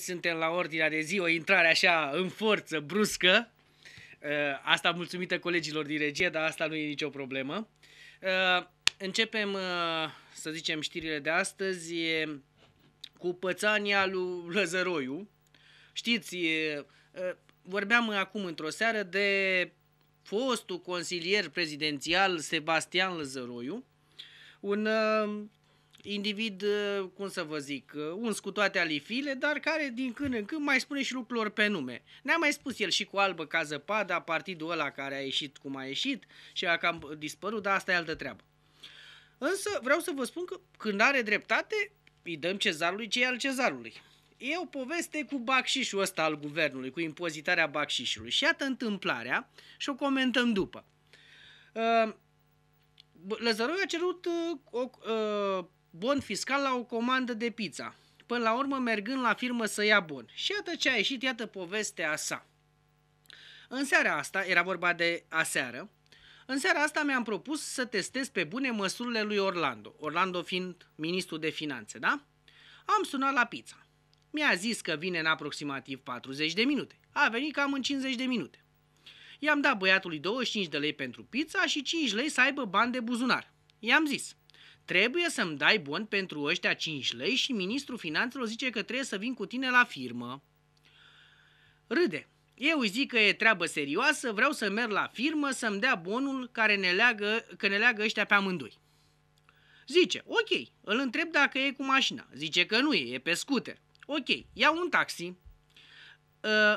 Suntem la ordinea de zi, o intrare așa în forță, bruscă. Uh, asta mulțumită colegilor din regie, dar asta nu e nicio problemă. Uh, începem, uh, să zicem, știrile de astăzi cu pățania lui Lăzăroiu. Știți, vorbeam acum într-o seară de fostul consilier prezidențial Sebastian Lăzăroiu, un individ, ă, cum să vă zic, ă, uns cu toate alifile, dar care din când în când mai spune și lucrurilor pe nume. Ne-a mai spus el și cu albă ca zăpada, partidul ăla care a ieșit cum a ieșit și a cam dispărut, dar asta e altă treabă. Însă vreau să vă spun că când are dreptate, îi dăm cezarului ce e al cezarului. E o poveste cu baxișul ăsta al guvernului, cu impozitarea baxișului. Și iată întâmplarea și o comentăm după. Ă, Lăzăroiu a cerut o, bon fiscal la o comandă de pizza. Până la urmă, mergând la firmă să ia bon. Și iată ce a ieșit, iată povestea sa. În seara asta, era vorba de aseară, în seara asta mi-am propus să testez pe bune măsurile lui Orlando, Orlando fiind ministru de finanțe, da? Am sunat la pizza. Mi-a zis că vine în aproximativ 40 de minute. A venit cam în 50 de minute. I-am dat băiatului 25 de lei pentru pizza și 5 lei să aibă bani de buzunar. I-am zis, Trebuie să-mi dai bon pentru ăștia 5 lei și ministrul finanțelor zice că trebuie să vin cu tine la firmă. Râde. Eu îi zic că e treabă serioasă, vreau să merg la firmă să-mi dea bonul care ne leagă, că ne leagă ăștia pe amândoi. Zice, ok, îl întreb dacă e cu mașina. Zice că nu e, e pe scooter. Ok, iau un taxi. Uh,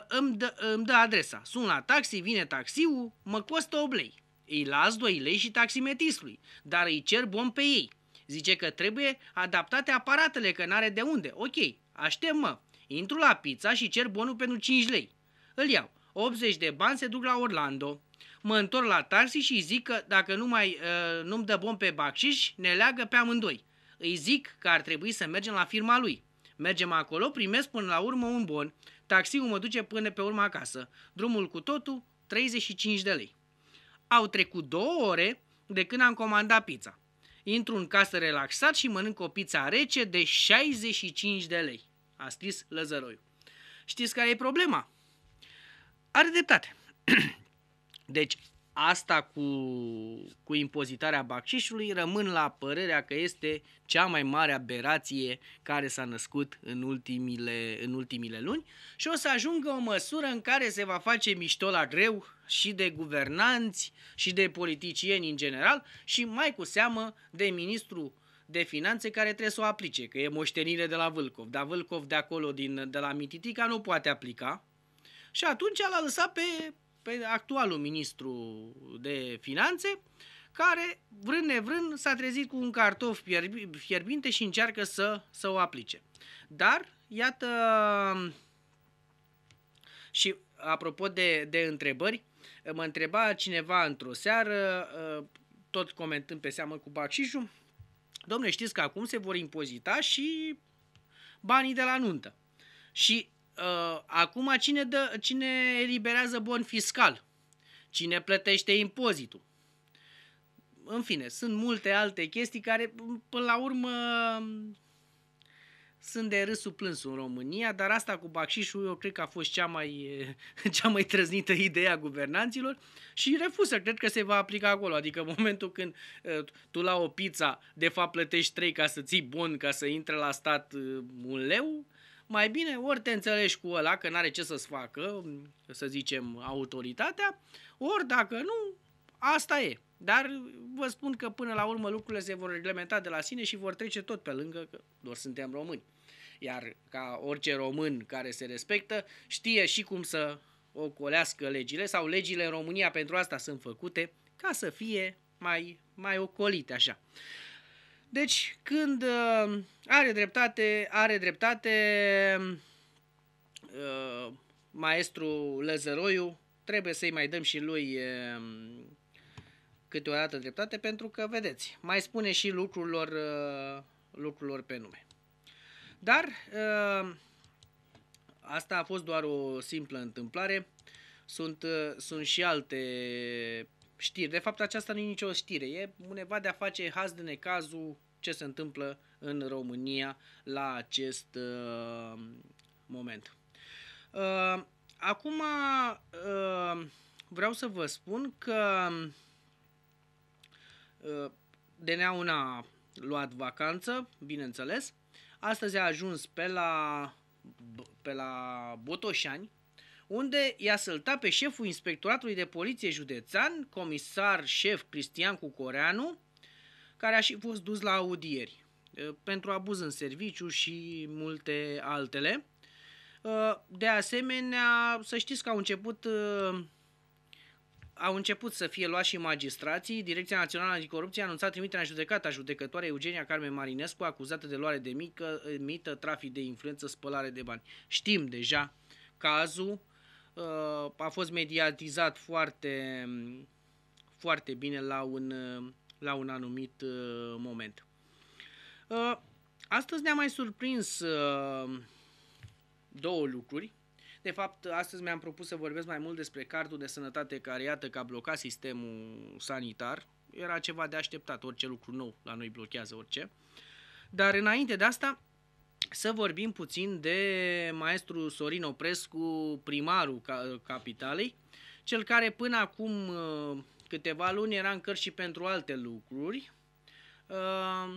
îmi, dă, îmi dă adresa. Sun la taxi, vine taxiul, mă costă oblei. Îi las 2 lei și taximetistului, dar îi cer bon pe ei. Zice că trebuie adaptate aparatele, că n-are de unde. Ok, aștept mă. Intru la pizza și cer bonul pentru 5 lei. Îl iau. 80 de bani se duc la Orlando. Mă întorc la taxi și zic că dacă nu mai, uh, nu-mi dă bon pe baxiș, ne leagă pe amândoi. Îi zic că ar trebui să mergem la firma lui. Mergem acolo, primesc până la urmă un bon, taxiul mă duce până pe urmă acasă. Drumul cu totul, 35 de lei. Au trecut două ore de când am comandat pizza intru în casă relaxat și mănânc o pizza rece de 65 de lei, a scris Lăzăroiu. Știți care e problema? Are dreptate. Deci, asta cu, cu impozitarea bacșișului rămân la părerea că este cea mai mare aberație care s-a născut în ultimile, în ultimile luni și o să ajungă o măsură în care se va face mișto la greu și de guvernanți și de politicieni în general și mai cu seamă de ministru de finanțe care trebuie să o aplice, că e moștenire de la Vâlcov, dar Vâlcov de acolo, din, de la Mititica, nu poate aplica, și atunci l-a lăsat pe pe actualul ministru de finanțe, care, vrând nevrând, s-a trezit cu un cartof fierbinte și încearcă să, să o aplice. Dar, iată, și apropo de, de întrebări, mă întreba cineva într-o seară, tot comentând pe seamă cu Baxișu, domnule știți că acum se vor impozita și banii de la nuntă. Și uh, acum cine, dă, cine eliberează bon fiscal? Cine plătește impozitul? În fine, sunt multe alte chestii care, până la urmă, sunt de râsul plâns în România, dar asta cu Baxișul eu cred că a fost cea mai, cea mai trăznită idee a guvernanților și refuză, cred că se va aplica acolo. Adică în momentul când uh, tu la o pizza de fapt plătești 3 ca să ții bon, ca să intre la stat uh, un leu, mai bine ori te înțelegi cu ăla că n-are ce să-ți facă, să zicem, autoritatea, ori dacă nu, asta e. Dar vă spun că până la urmă lucrurile se vor reglementa de la sine și vor trece tot pe lângă că doar suntem români. Iar ca orice român care se respectă, știe și cum să ocolească legile sau legile în România pentru asta sunt făcute ca să fie mai, mai ocolite așa. Deci, când uh, are dreptate, are dreptate uh, maestru Lăzăroiu, trebuie să-i mai dăm și lui uh, câteodată dreptate, pentru că, vedeți, mai spune și lucrurilor, uh, lucrurilor pe nume. Dar uh, asta a fost doar o simplă întâmplare. Sunt, uh, sunt și alte știri. De fapt, aceasta nu e nicio știre. E uneva de a face haz de necazul ce se întâmplă în România la acest uh, moment. Uh, acum uh, vreau să vă spun că uh, dna una a luat vacanță, bineînțeles. Astăzi a ajuns pe la, pe la Botoșani, unde i-a săltat pe șeful Inspectoratului de Poliție Județean, comisar șef Cristian Cucoreanu, care a și fost dus la audieri uh, pentru abuz în serviciu și multe altele. Uh, de asemenea, să știți că au început uh, au început să fie luați și magistrații. Direcția Națională Anticorupție a anunțat trimiterea în judecată a judecătoarei Eugenia Carmen Marinescu, acuzată de luare de mică, mită, trafic de influență, spălare de bani. Știm deja cazul, a fost mediatizat foarte, foarte bine la un la un anumit uh, moment. Uh, astăzi ne-a mai surprins uh, două lucruri. De fapt, astăzi mi-am propus să vorbesc mai mult despre cardul de sănătate care, iată, că a blocat sistemul sanitar. Era ceva de așteptat, orice lucru nou la noi blochează orice. Dar înainte de asta, să vorbim puțin de maestru Sorin Oprescu, primarul capitalei, cel care până acum Câteva luni era în cărți și pentru alte lucruri. Uh,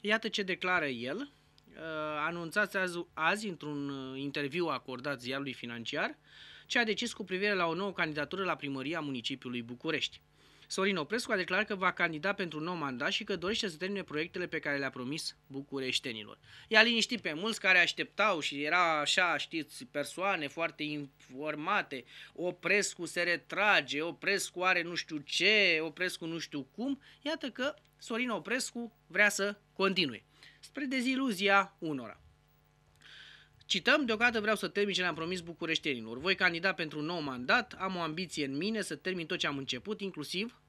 iată ce declară el, uh, anunțați azi, azi într-un uh, interviu acordat ziarului financiar, ce a decis cu privire la o nouă candidatură la primăria municipiului București. Sorin Oprescu a declarat că va candida pentru un nou mandat și că dorește să termine proiectele pe care le-a promis bucureștenilor. I-a liniștit pe mulți care așteptau și era așa, știți, persoane foarte informate. Oprescu se retrage, Oprescu are nu știu ce, Oprescu nu știu cum. Iată că Sorin Oprescu vrea să continue. Spre deziluzia unora. Cităm, deocamdată vreau să termin ce le-am promis bucureștenilor. Voi candida pentru un nou mandat, am o ambiție în mine să termin tot ce am început, inclusiv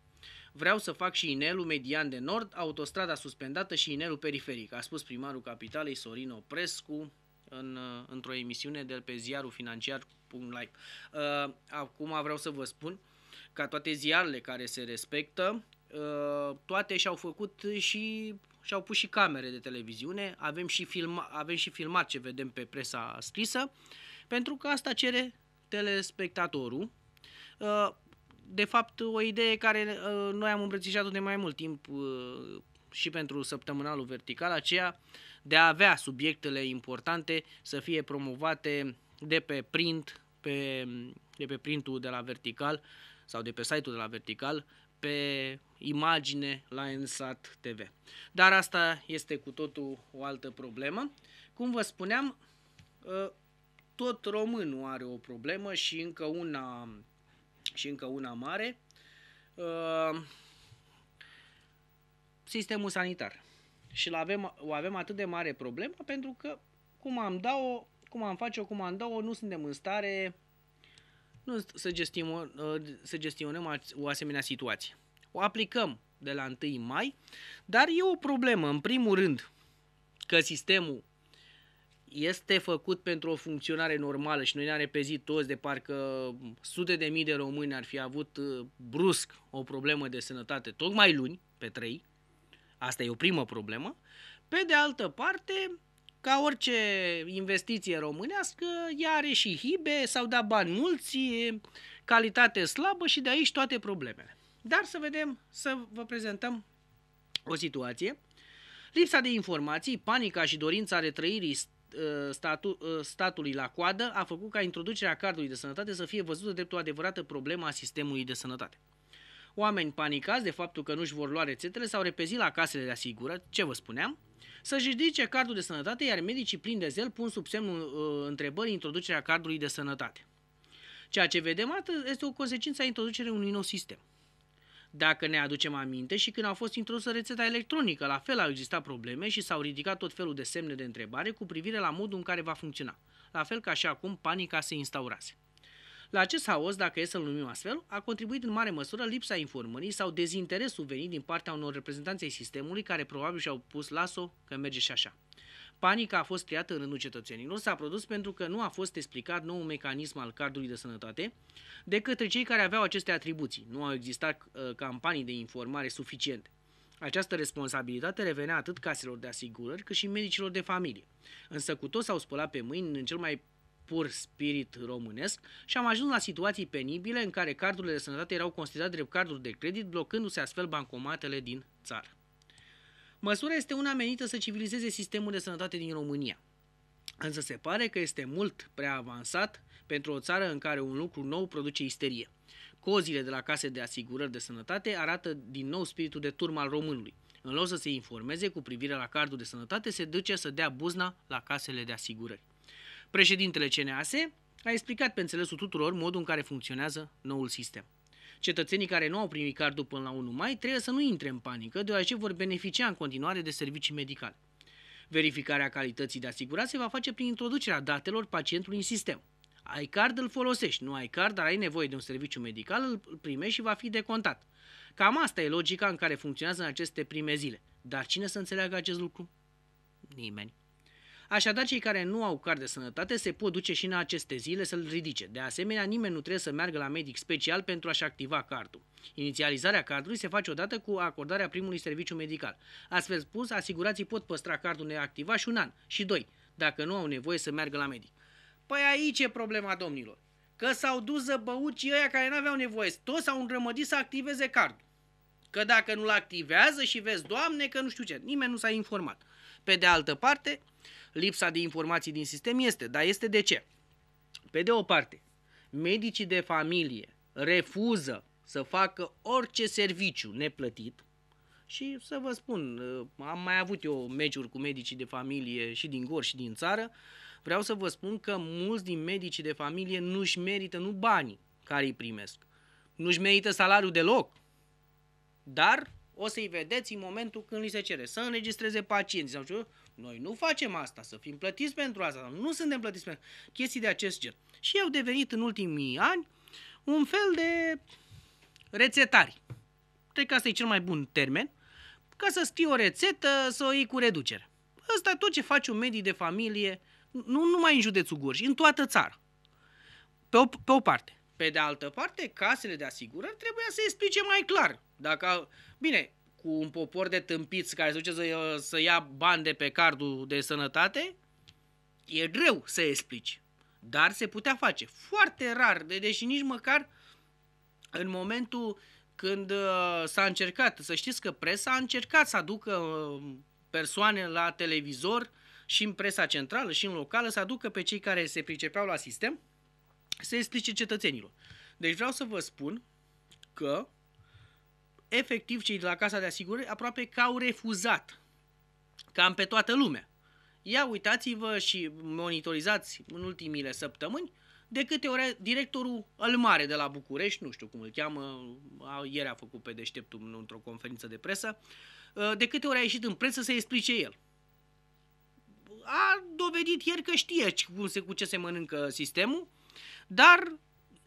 vreau să fac și inelul median de nord, autostrada suspendată și inelul periferic, a spus primarul capitalei Sorin Oprescu în, uh, într-o emisiune de pe ziarul financiar live. Uh, acum vreau să vă spun ca toate ziarele care se respectă, uh, toate și-au făcut și și au pus și camere de televiziune, avem și, filma, avem și filmat ce vedem pe presa scrisă, pentru că asta cere telespectatorul. Uh, de fapt, o idee care uh, noi am îmbrățișat-o de mai mult timp uh, și pentru săptămânalul vertical, aceea de a avea subiectele importante să fie promovate de pe print, pe, de pe printul de la vertical sau de pe site-ul de la vertical, pe imagine la Ensat TV. Dar asta este cu totul o altă problemă. Cum vă spuneam, ă, tot românul are o problemă și încă una, și încă una mare. Ă, sistemul sanitar. Și avem, o avem atât de mare problemă pentru că cum am dat-o, cum am face-o, cum am dat-o, nu suntem în stare nu să, gestim, ă, să gestionăm o asemenea situație aplicăm de la 1 mai, dar e o problemă, în primul rând, că sistemul este făcut pentru o funcționare normală și noi ne-am repezit toți de parcă sute de mii de români ar fi avut uh, brusc o problemă de sănătate tocmai luni, pe 3, asta e o primă problemă, pe de altă parte, ca orice investiție românească, ea are și hibe, s-au dat bani mulți, calitate slabă și de aici toate problemele. Dar să vedem, să vă prezentăm o situație. Lipsa de informații, panica și dorința retrăirii ă, statu, ă, statului la coadă a făcut ca introducerea cardului de sănătate să fie văzută drept o adevărată problemă a sistemului de sănătate. Oameni panicați de faptul că nu-și vor lua rețetele sau au repezit la casele de asigură, ce vă spuneam, să-și ridice cardul de sănătate, iar medicii plini de zel pun sub semnul uh, întrebării introducerea cardului de sănătate. Ceea ce vedem atât este o consecință a introducerii unui nou sistem dacă ne aducem aminte, și când a fost introdusă rețeta electronică. La fel au existat probleme și s-au ridicat tot felul de semne de întrebare cu privire la modul în care va funcționa. La fel ca și acum panica se instaurase. La acest haos, dacă e să-l numim astfel, a contribuit în mare măsură lipsa informării sau dezinteresul venit din partea unor reprezentanței sistemului care probabil și-au pus laso că merge și așa. Panica a fost creată în rândul cetățenilor, s-a produs pentru că nu a fost explicat noul mecanism al cardului de sănătate de către cei care aveau aceste atribuții. Nu au existat uh, campanii de informare suficiente. Această responsabilitate revenea atât caselor de asigurări cât și medicilor de familie. Însă cu toți s-au spălat pe mâini în cel mai pur spirit românesc și am ajuns la situații penibile în care cardurile de sănătate erau considerate drept carduri de credit, blocându-se astfel bancomatele din țară. Măsura este una menită să civilizeze sistemul de sănătate din România. Însă se pare că este mult prea avansat pentru o țară în care un lucru nou produce isterie. Cozile de la case de asigurări de sănătate arată din nou spiritul de turm al românului. În loc să se informeze cu privire la cardul de sănătate, se duce să dea buzna la casele de asigurări. Președintele CNAS a explicat pe înțelesul tuturor modul în care funcționează noul sistem. Cetățenii care nu au primit cardul până la 1 mai trebuie să nu intre în panică, deoarece vor beneficia în continuare de servicii medicale. Verificarea calității de asigurat se va face prin introducerea datelor pacientului în sistem. Ai card, îl folosești, nu ai card, dar ai nevoie de un serviciu medical, îl primești și va fi decontat. Cam asta e logica în care funcționează în aceste prime zile. Dar cine să înțeleagă acest lucru? Nimeni. Așadar, cei care nu au card de sănătate se pot duce și în aceste zile să-l ridice. De asemenea, nimeni nu trebuie să meargă la medic special pentru a-și activa cardul. Inițializarea cardului se face odată cu acordarea primului serviciu medical. Astfel spus, asigurații pot păstra cardul neactivat și un an și doi, dacă nu au nevoie să meargă la medic. Păi aici e problema domnilor. Că s-au dus zăbăucii ăia care n-aveau nevoie. Toți s-au înrămădit să activeze cardul. Că dacă nu-l activează și vezi, Doamne, că nu știu ce, nimeni nu s-a informat. Pe de altă parte, lipsa de informații din sistem este, dar este de ce? Pe de o parte, medicii de familie refuză să facă orice serviciu neplătit și să vă spun, ă, am mai avut eu meciuri cu medicii de familie și din gor și din țară, vreau să vă spun că mulți din medicii de familie nu-și merită nu banii care îi primesc, nu-și merită salariul deloc, dar o să-i vedeți în momentul când li se cere să înregistreze pacienți sau ce, noi nu facem asta, să fim plătiți pentru asta, nu suntem plătiți pentru chestii de acest gen. Și au devenit în ultimii ani un fel de rețetari. Cred că asta e cel mai bun termen, ca să scrii o rețetă, să o iei cu reducere. Asta tot ce face un medic de familie, nu numai în județul Gorj, în toată țara. Pe o, pe o parte. Pe de altă parte, casele de asigurări trebuia să explice mai clar. Dacă, bine, cu un popor de tâmpiți care se duce să, să ia bani de pe cardul de sănătate, e greu să explici. Dar se putea face. Foarte rar, de, deși nici măcar în momentul când uh, s-a încercat, să știți că presa a încercat să aducă uh, persoane la televizor și în presa centrală și în locală, să aducă pe cei care se pricepeau la sistem, să explice cetățenilor. Deci vreau să vă spun că efectiv cei de la Casa de Asigurări aproape că au refuzat, cam pe toată lumea. Ia uitați-vă și monitorizați în ultimile săptămâni de câte ori directorul al mare de la București, nu știu cum îl cheamă, ieri a făcut pe deșteptul într-o conferință de presă, ă, de câte ori a ieșit în presă să explice el. A dovedit ieri că știe cum se, cu ce se mănâncă sistemul, dar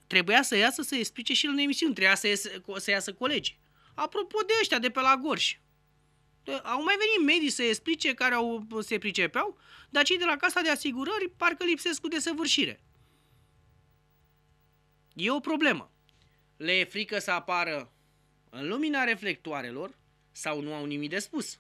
trebuia să iasă să explice și el în emisiune, trebuia să, iasă, să iasă colegii. Apropo de ăștia de pe la Gorj, au mai venit medii să explice care au, se pricepeau, dar cei de la casa de asigurări parcă lipsesc cu desăvârșire. E o problemă. Le e frică să apară în lumina reflectoarelor sau nu au nimic de spus.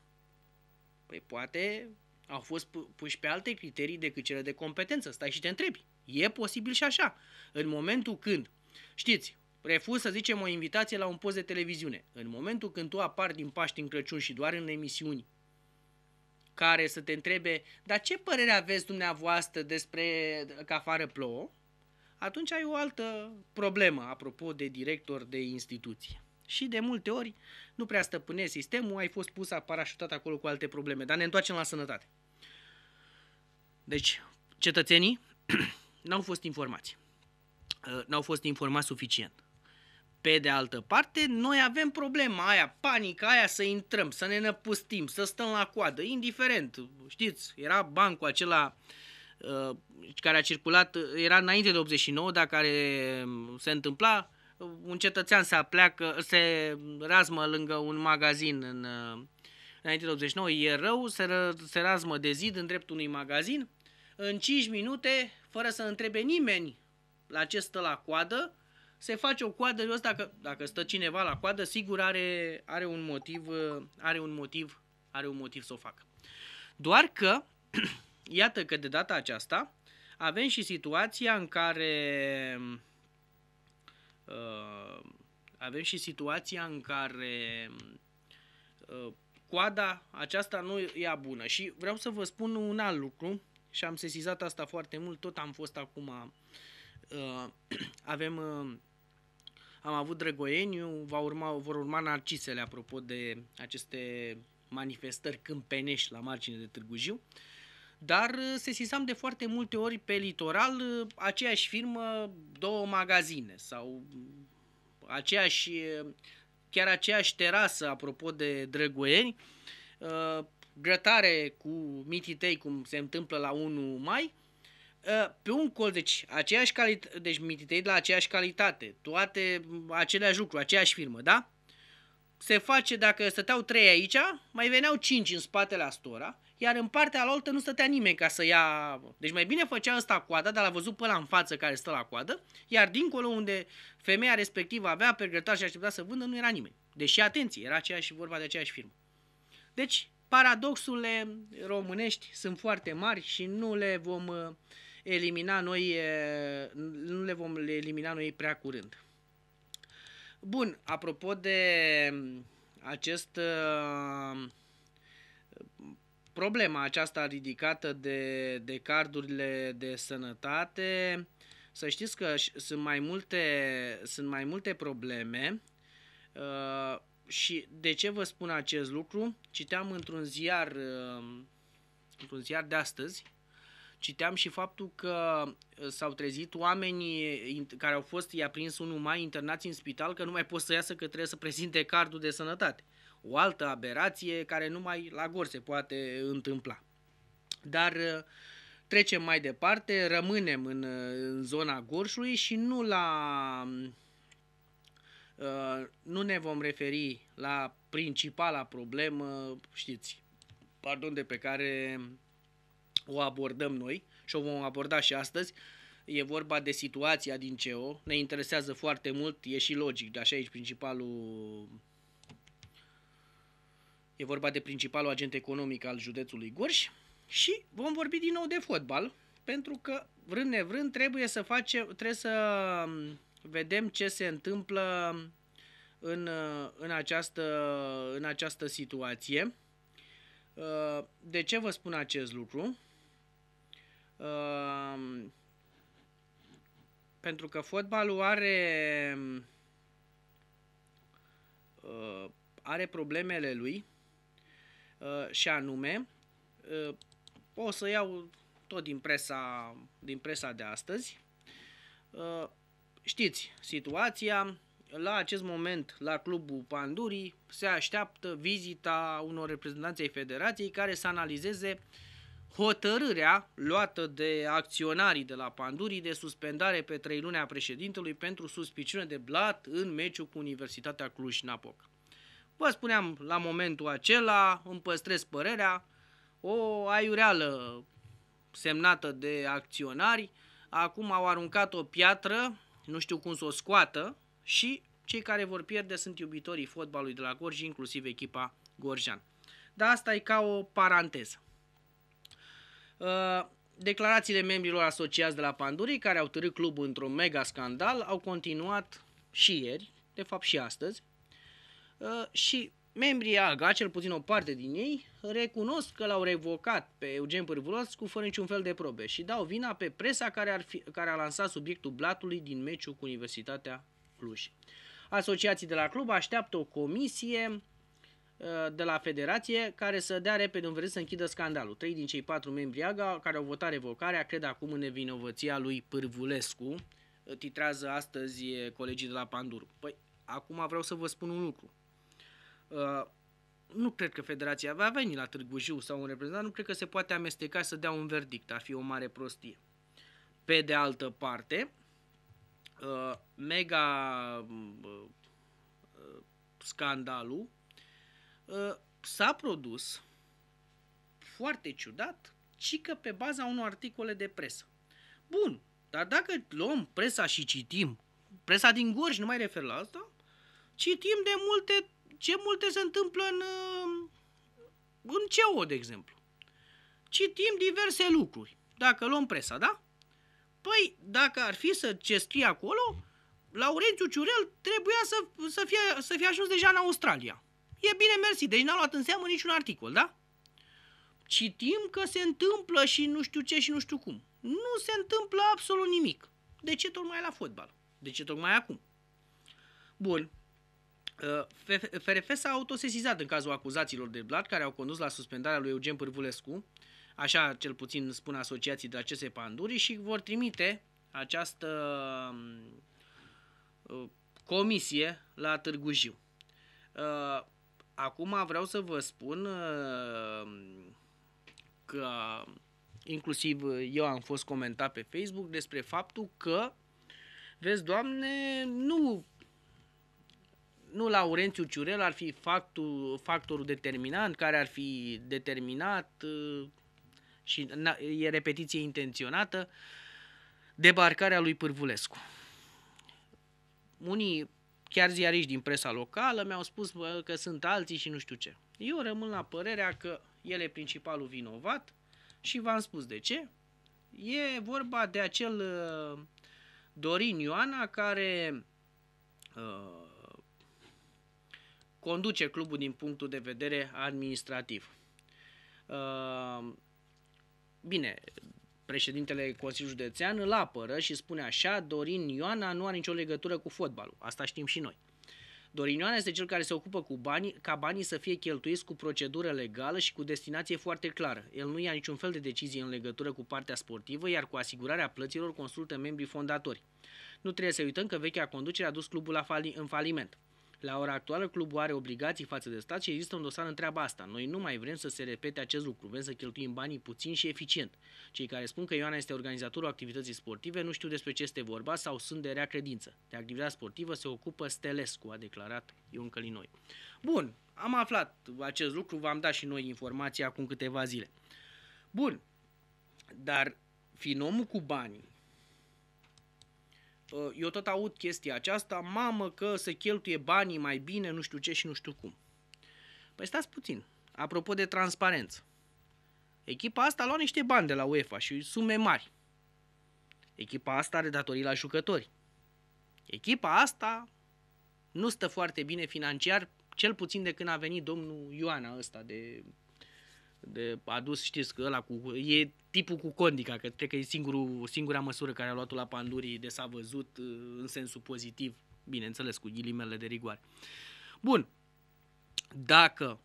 Păi poate au fost puși pe alte criterii decât cele de competență. Stai și te întrebi. E posibil și așa. În momentul când, știți, Refuz să zicem o invitație la un post de televiziune. În momentul când tu apar din Paști în Crăciun și doar în emisiuni care să te întrebe, dar ce părere aveți dumneavoastră despre că afară plouă? Atunci ai o altă problemă apropo de director de instituție. Și de multe ori nu prea stăpâne sistemul, ai fost pus parașutat acolo cu alte probleme. Dar ne întoarcem la sănătate. Deci, cetățenii n-au fost informați. Ă, n-au fost informați suficient. Pe de altă parte, noi avem problema aia, panica aia să intrăm, să ne năpustim, să stăm la coadă, indiferent. Știți, era bancul acela uh, care a circulat, uh, era înainte de 89, dar care se întâmpla, un cetățean se apleacă, se razmă lângă un magazin în, uh, înainte de 89, e rău, se, ră, se razmă de zid în dreptul unui magazin, în 5 minute, fără să întrebe nimeni la ce stă la coadă, se face o coadă jos, dacă, dacă stă cineva la coadă, sigur are, are, un motiv, uh, are un motiv, are un motiv să o facă. Doar că, iată că de data aceasta, avem și situația în care uh, avem și situația în care uh, coada aceasta nu e bună. Și vreau să vă spun un alt lucru și am sesizat asta foarte mult, tot am fost acum uh, avem uh, am avut Drăgoeniu, va urma, vor urma Narcisele, apropo de aceste manifestări câmpenești la margine de Târgu Jiu. Dar se uh, sesizam de foarte multe ori pe litoral uh, aceeași firmă, două magazine sau uh, aceeași, chiar aceeași terasă, apropo de Drăgoieni, grătare cu mititei, cum se întâmplă la 1 mai, Ă, pe un colț, deci, aceeași calitate, deci mititei de la aceeași calitate, toate aceleași lucruri, aceeași firmă, da? Se face, dacă stăteau trei aici, mai veneau cinci în spatele astora, iar în partea alaltă nu stătea nimeni ca să ia... Deci mai bine făcea ăsta coada, dar l-a văzut pe ăla în față care stă la coadă, iar dincolo unde femeia respectivă avea pergătar și aștepta să vândă, nu era nimeni. Deși, atenție, era aceeași vorba de aceeași firmă. Deci, paradoxurile românești sunt foarte mari și nu le vom ă, elimina noi, nu le vom elimina noi prea curând. Bun, apropo de acest uh, problema aceasta ridicată de, de cardurile de sănătate, să știți că sunt mai multe, sunt mai multe probleme uh, și de ce vă spun acest lucru? Citeam într-un ziar, uh, într-un ziar de astăzi, citeam și faptul că uh, s-au trezit oamenii uh, care au fost, i-a prins unul mai internați în spital, că nu mai pot să iasă, că trebuie să prezinte cardul de sănătate. O altă aberație care numai la gor se poate uh, întâmpla. Dar trecem mai departe, rămânem în, în zona Gorșului și nu la um, nu ne vom referi la principala problemă, știți, pardon, de pe care o abordăm noi și o vom aborda și astăzi. E vorba de situația din CEO, ne interesează foarte mult, e și logic, așa aici principalul... E vorba de principalul agent economic al județului Gorj și vom vorbi din nou de fotbal, pentru că vrând nevrând trebuie să facem, trebuie să um, vedem ce se întâmplă în, uh, în, această, în această situație. Uh, de ce vă spun acest lucru? Ehm, pentru că fotbalul are uh, are problemele lui uh, și anume uh, o să iau tot din presa, din presa de astăzi. Uh, știți, situația la acest moment la clubul Pandurii se așteaptă vizita unor reprezentanți federației care să analizeze uh, hotărârea luată de acționarii de la Pandurii de suspendare pe trei luni a președintelui pentru suspiciune de blat în meciul cu Universitatea Cluj-Napoca. Vă spuneam la momentul acela, îmi păstrez părerea, o aiureală semnată de acționari, acum au aruncat o piatră, nu știu cum să o scoată și cei care vor pierde sunt iubitorii fotbalului de la Gorj, inclusiv echipa Gorjan. Dar asta e ca o paranteză. Uh, declarațiile membrilor asociați de la Pandurii, care au târât clubul într-un mega scandal, au continuat și ieri, de fapt și astăzi. Uh, și membrii AGA, cel puțin o parte din ei, recunosc că l-au revocat pe Eugen cu fără niciun fel de probe și dau vina pe presa care, ar fi, care a lansat subiectul blatului din meciul cu Universitatea Cluj. Asociații de la club așteaptă o comisie Uh, de la federație care să dea repede un verdict să închidă scandalul. Trei din cei patru membri AGA care au votat revocarea cred acum în nevinovăția lui Pârvulescu, uh, titrează astăzi uh, colegii de la Panduru. Păi, acum vreau să vă spun un lucru. Uh, nu cred că federația va veni la Târgu Jiu sau un reprezentant, nu cred că se poate amesteca să dea un verdict, ar fi o mare prostie. Pe de altă parte, uh, mega uh, scandalul Ă, s-a produs foarte ciudat, ci că pe baza unor articole de presă. Bun, dar dacă luăm presa și citim, presa din Gorj, nu mai refer la asta, citim de multe, ce multe se întâmplă în, ă, în CEO, de exemplu. Citim diverse lucruri, dacă luăm presa, da? Păi, dacă ar fi să ce scrie acolo, Laurențiu Ciurel trebuia să, să, fie, să fie ajuns deja în Australia E bine, mersi, deci n-a luat în seamă niciun articol, da? Citim că se întâmplă și nu știu ce și nu știu cum. Nu se întâmplă absolut nimic. De ce tocmai la fotbal? De ce tocmai acum? Bun. FRF s-a autosesizat în cazul acuzațiilor de blat care au condus la suspendarea lui Eugen Pârvulescu, așa cel puțin spun asociații de aceste panduri și vor trimite această uh, comisie la Târgu Jiu. Uh, Acum vreau să vă spun uh, că inclusiv eu am fost comentat pe Facebook despre faptul că, vezi, Doamne, nu nu Laurențiu Ciurel ar fi factul, factorul determinant care ar fi determinat uh, și e repetiție intenționată debarcarea lui Pârvulescu. Unii chiar ziariști din presa locală mi-au spus bă, că sunt alții și nu știu ce. Eu rămân la părerea că el e principalul vinovat și v-am spus de ce. E vorba de acel uh, Dorin Ioana care uh, conduce clubul din punctul de vedere administrativ. Uh, bine, președintele Consiliului Județean îl apără și spune așa, Dorin Ioana nu are nicio legătură cu fotbalul, asta știm și noi. Dorin Ioana este cel care se ocupă cu banii, ca banii să fie cheltuiți cu procedură legală și cu destinație foarte clară. El nu ia niciun fel de decizie în legătură cu partea sportivă, iar cu asigurarea plăților consultă membrii fondatori. Nu trebuie să uităm că vechea conducere a dus clubul la fali- în faliment. La ora actuală, clubul are obligații față de stat și există un dosar în treaba asta. Noi nu mai vrem să se repete acest lucru, vrem să cheltuim banii puțin și eficient. Cei care spun că Ioana este organizatorul activității sportive nu știu despre ce este vorba sau sunt de rea credință. De activitatea sportivă se ocupă Stelescu, a declarat Ion Călinoi. Bun, am aflat acest lucru, v-am dat și noi informația acum câteva zile. Bun, dar omul cu banii eu tot aud chestia aceasta, mamă că se cheltuie banii mai bine, nu știu ce și nu știu cum. Păi stați puțin, apropo de transparență. Echipa asta luat niște bani de la UEFA și sume mari. Echipa asta are datorii la jucători. Echipa asta nu stă foarte bine financiar, cel puțin de când a venit domnul Ioana ăsta de de adus, știți că ăla cu, e tipul cu Condica, că cred că e singurul, singura măsură care a luat-o la Pandurii de s-a văzut uh, în sensul pozitiv, bineînțeles, cu ghilimele de rigoare. Bun, dacă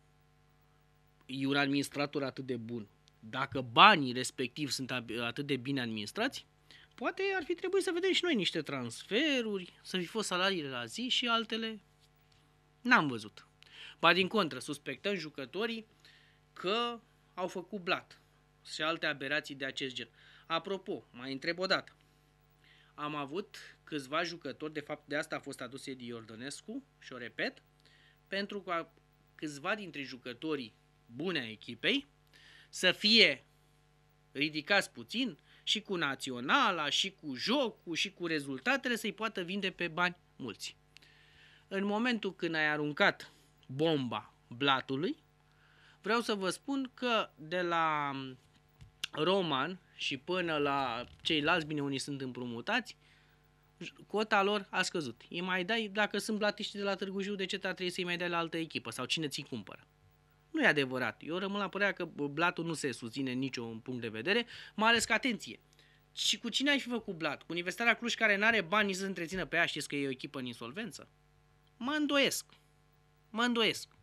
e un administrator atât de bun, dacă banii respectiv sunt atât de bine administrați, poate ar fi trebuit să vedem și noi niște transferuri, să fi fost salariile la zi și altele. N-am văzut. Ba din contră, suspectăm jucătorii că au făcut blat și alte aberații de acest gen. Apropo, mai întreb o dată. Am avut câțiva jucători, de fapt de asta a fost adus Edi Iordănescu și o repet, pentru că câțiva dintre jucătorii bune a echipei să fie ridicați puțin și cu naționala, și cu jocul, și cu rezultatele să-i poată vinde pe bani mulți. În momentul când ai aruncat bomba blatului, Vreau să vă spun că de la Roman și până la ceilalți, bine, unii sunt împrumutați, cota lor a scăzut. Îi mai dai, dacă sunt platiști de la Târgu Jiu, de ce trebuie să-i mai dai la altă echipă sau cine ți cumpără? Nu e adevărat. Eu rămân la părerea că blatul nu se susține niciun punct de vedere, mai ales că, atenție, și cu cine ai fi făcut blat? Cu Universitatea Cluj care nu are bani să se întrețină pe ea, știți că e o echipă în insolvență? Mă îndoiesc. Mă îndoiesc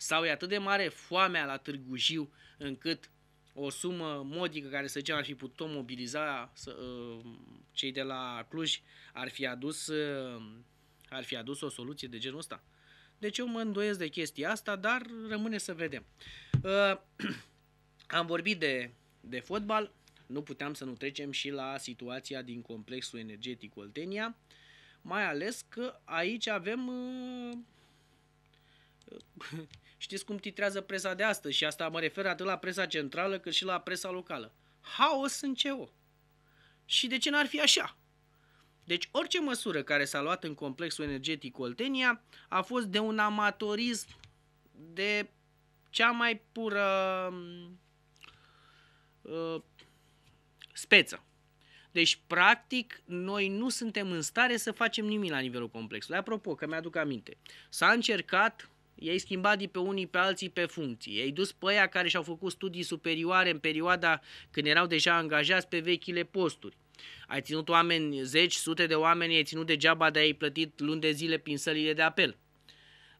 sau e atât de mare foamea la Târgu Jiu încât o sumă modică care să zicem ar fi putut mobiliza să, uh, cei de la Cluj ar fi adus uh, ar fi adus o soluție de genul ăsta. Deci eu mă îndoiesc de chestia asta, dar rămâne să vedem. Uh, am vorbit de, de fotbal, nu puteam să nu trecem și la situația din complexul energetic Oltenia, mai ales că aici avem știți cum titrează presa de astăzi și asta mă refer atât la presa centrală cât și la presa locală. Haos în o. Și de ce n-ar fi așa? Deci orice măsură care s-a luat în complexul energetic Oltenia a fost de un amatorism de cea mai pură uh, speță. Deci, practic, noi nu suntem în stare să facem nimic la nivelul complexului. Apropo, că mi-aduc aminte, s-a încercat I-ai schimbat de pe unii pe alții pe funcții. I-ai dus pe aia care și-au făcut studii superioare în perioada când erau deja angajați pe vechile posturi. Ai ținut oameni, zeci, sute de oameni, ai ținut degeaba de a-i plătit luni de zile prin sălile de apel.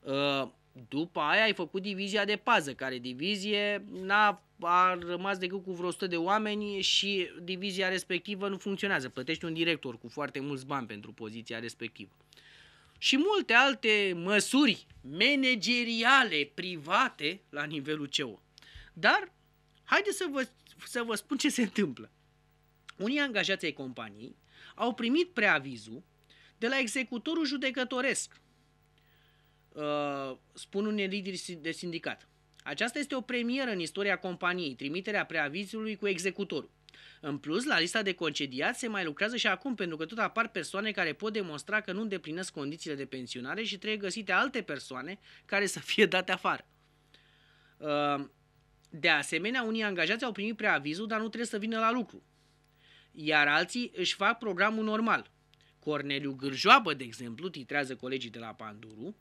Uh, după aia ai făcut divizia de pază, care divizie n-a a rămas decât cu vreo 100 de oameni și divizia respectivă nu funcționează. Plătești un director cu foarte mulți bani pentru poziția respectivă. Uh, și multe alte măsuri manageriale private la nivelul CEO. Dar haideți să vă, să vă spun ce se întâmplă. Unii angajați ai companiei au primit preavizul de la executorul judecătoresc, uh, spun unii lideri de sindicat. Aceasta este o premieră în istoria companiei, trimiterea preavizului cu executorul. În plus, la lista de concediați se mai lucrează și acum, pentru că tot apar persoane care pot demonstra că nu îndeplinesc condițiile de pensionare și trebuie găsite alte persoane care să fie date afară. Ă, de asemenea, unii angajați au primit preavizul, dar nu trebuie să vină la lucru. Iar alții își fac programul normal. Corneliu Gârjoabă, de exemplu, titrează colegii de la Panduru,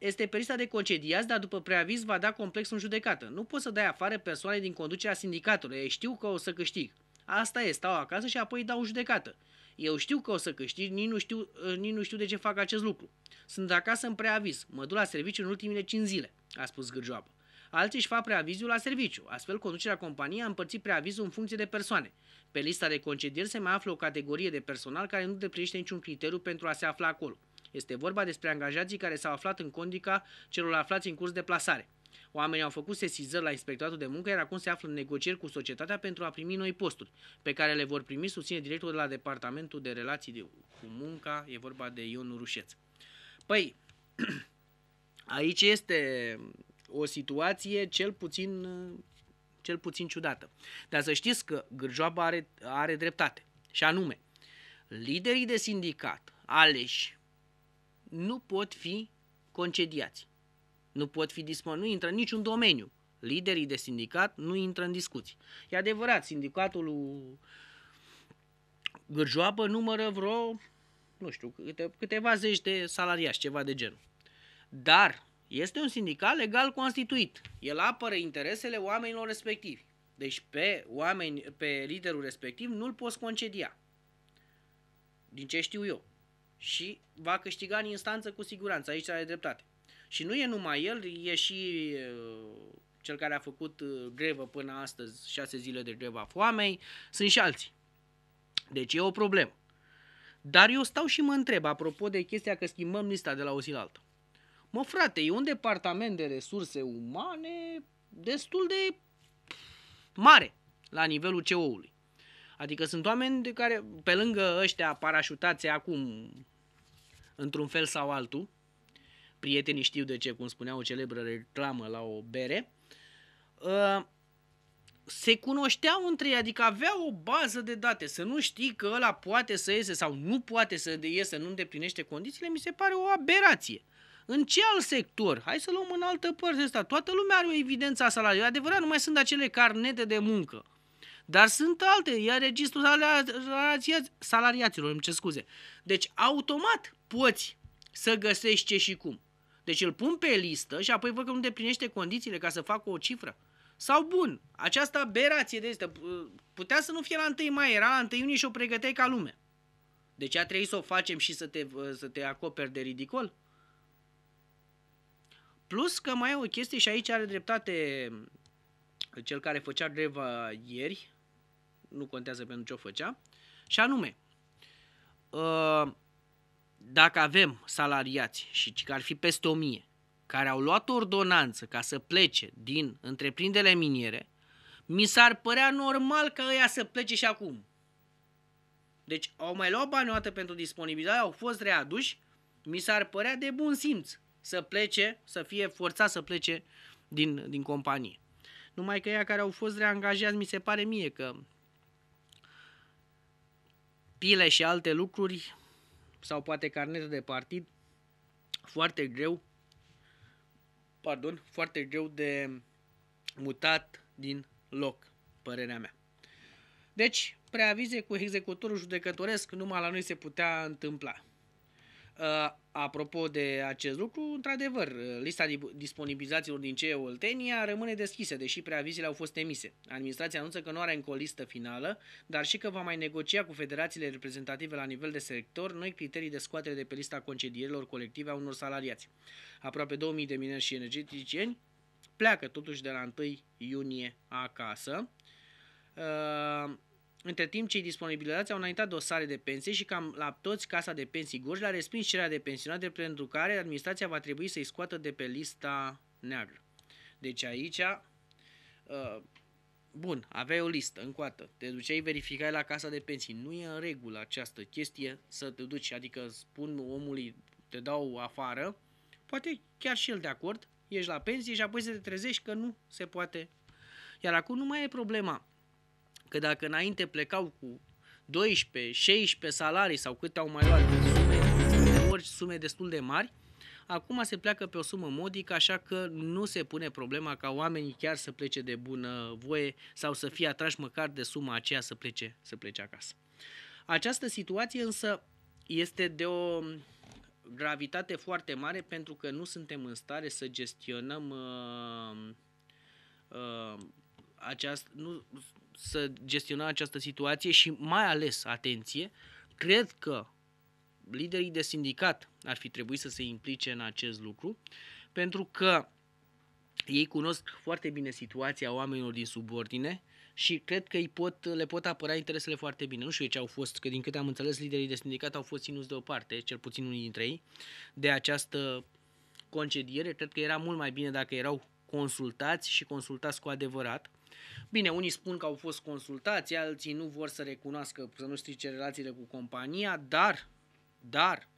este perista de concediați, dar după preaviz va da complexul în judecată. Nu poți să dai afară persoane din conducerea sindicatului, ei știu că o să câștig. Asta e, stau acasă și apoi dau judecată. Eu știu că o să câștig, nici nu, știu, eh, nici nu știu de ce fac acest lucru. Sunt acasă în preaviz, mă duc la serviciu în ultimile 5 zile, a spus Gârjoapă. Alții își fac preavizul la serviciu, astfel conducerea companiei a împărțit preavizul în funcție de persoane. Pe lista de concedieri se mai află o categorie de personal care nu deplinește niciun criteriu pentru a se afla acolo. Este vorba despre angajații care s-au aflat în condica celor aflați în curs de plasare. Oamenii au făcut sesizări la inspectoratul de muncă, iar acum se află în negocieri cu societatea pentru a primi noi posturi, pe care le vor primi, susține directorul de la Departamentul de Relații de, cu Munca, e vorba de Ion Urușeț. Păi, aici este o situație cel puțin, cel puțin ciudată. Dar să știți că Gârjoaba are, are dreptate. Și anume, liderii de sindicat aleși nu pot fi concediați. Nu pot fi disponibil, nu intră în niciun domeniu. Liderii de sindicat nu intră în discuții. E adevărat, sindicatul lui Gârjoapă numără vreo, nu știu, câte, câteva zeci de salariași, ceva de genul. Dar este un sindicat legal constituit. El apără interesele oamenilor respectivi. Deci pe, oameni, pe liderul respectiv nu-l poți concedia. Din ce știu eu și va câștiga în instanță cu siguranță, aici are dreptate. Și nu e numai el, e și uh, cel care a făcut uh, grevă până astăzi, șase zile de a foamei, sunt și alții. Deci e o problemă. Dar eu stau și mă întreb, apropo de chestia că schimbăm lista de la o zi la altă. Mă frate, e un departament de resurse umane destul de mare la nivelul CO-ului. Adică sunt oameni de care, pe lângă ăștia parașutați acum, într-un fel sau altul, prietenii știu de ce, cum spunea o celebră reclamă la o bere, ă, se cunoșteau între ei, adică aveau o bază de date. Să nu știi că ăla poate să iese sau nu poate să iese, nu îndeplinește condițiile, mi se pare o aberație. În ce alt sector? Hai să luăm în altă părți asta. Toată lumea are o evidență a salariului. Adevărat, nu mai sunt acele carnete de muncă dar sunt alte, ia registrul salariaților, îmi ce scuze. Deci, automat poți să găsești ce și cum. Deci îl pun pe listă și apoi văd că nu deplinește condițiile ca să facă o cifră. Sau bun, această aberație de listă putea să nu fie la 1 mai, era la 1 iunie și o pregăteai ca lume. Deci a trebuit să o facem și să te, să te acoperi de ridicol? Plus că mai e o chestie și aici are dreptate cel care făcea greva ieri, nu contează pentru ce o făcea, și anume, uh, dacă avem salariați și că ar fi peste 1000 care au luat ordonanță ca să plece din întreprinderile miniere, mi s-ar părea normal ca ăia să plece și acum. Deci au mai luat bani o dată pentru disponibilitate, au fost readuși, mi s-ar părea de bun simț să plece, să fie forțat să plece din, din companie. Numai că ea care au fost reangajați mi se pare mie că pile și alte lucruri sau poate carnet de partid, foarte greu, pardon, foarte greu de mutat din loc, părerea mea. Deci, preavize cu executorul judecătoresc numai la noi se putea întâmpla. Uh, Apropo de acest lucru, într-adevăr, lista disponibilizațiilor din CEO Oltenia rămâne deschisă, deși preavizile au fost emise. Administrația anunță că nu are încă o listă finală, dar și că va mai negocia cu federațiile reprezentative la nivel de sector noi criterii de scoatere de pe lista concedierilor colective a unor salariați. Aproape 2000 de mineri și energeticieni pleacă totuși de la 1 iunie acasă. Uh, între timp, cei disponibilizați au înaintat dosare de pensie și cam la toți Casa de Pensii Gorj le-a respins cererea de pensionat, de pentru care administrația va trebui să-i scoată de pe lista neagră. Deci aici, uh, bun, aveai o listă încoată, te duceai, verificai la Casa de Pensii. Nu e în regulă această chestie să te duci, adică spun omului, te dau afară, poate chiar și el de acord, ești la pensie și apoi să te trezești că nu se poate. Iar acum nu mai e problema Că dacă înainte plecau cu 12, 16 salarii sau câte au mai luat sume, ori sume destul de mari, acum se pleacă pe o sumă modică, așa că nu se pune problema ca oamenii chiar să plece de bună voie sau să fie atrași măcar de suma aceea să plece, să plece acasă. Această situație însă este de o gravitate foarte mare pentru că nu suntem în stare să gestionăm uh, uh, această, nu, să gestiona această situație și mai ales, atenție, cred că liderii de sindicat ar fi trebuit să se implice în acest lucru, pentru că ei cunosc foarte bine situația oamenilor din subordine și cred că îi pot, le pot apăra interesele foarte bine. Nu știu ce au fost, că din câte am înțeles, liderii de sindicat au fost ținuți deoparte, cel puțin unii dintre ei, de această concediere. Cred că era mult mai bine dacă erau consultați și consultați cu adevărat Bine, unii spun că au fost consultați, alții nu vor să recunoască, să nu strice relațiile cu compania, dar, dar,